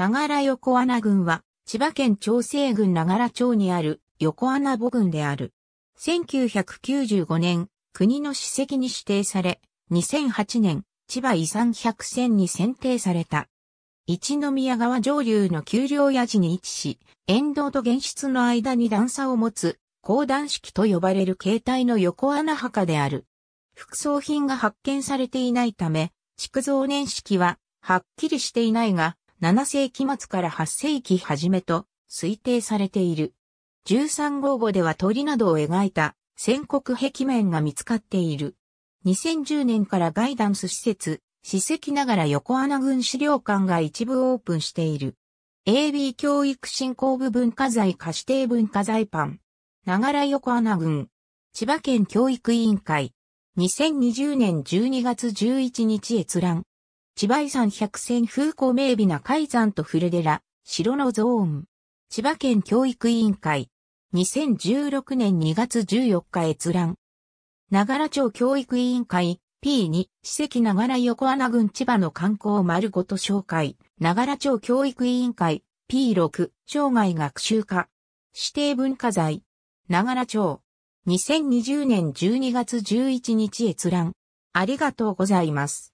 長良横穴郡は、千葉県長生郡長良町にある横穴母郡である。1995年、国の史跡に指定され、2008年、千葉遺産百選に選定された。一宮川上流の丘陵矢地に位置し、沿道と現室の間に段差を持つ、高段式と呼ばれる形態の横穴墓である。副葬品が発見されていないため、築造年式は、はっきりしていないが、7世紀末から8世紀初めと推定されている。13号墓では鳥などを描いた戦国壁面が見つかっている。2010年からガイダンス施設、史跡ながら横穴軍資料館が一部オープンしている。AB 教育振興部文化財貸指定文化財ン。ながら横穴軍。千葉県教育委員会。2020年12月11日閲覧。千葉遺産百選風光明媚な海山と古寺、城のゾーン。千葉県教育委員会。2016年2月14日閲覧。ながら町教育委員会 P2 史跡ながら横穴郡千葉の観光丸ごと紹介。ながら町教育委員会 P6 生涯学習課。指定文化財。ながら町。2020年12月11日閲覧。ありがとうございます。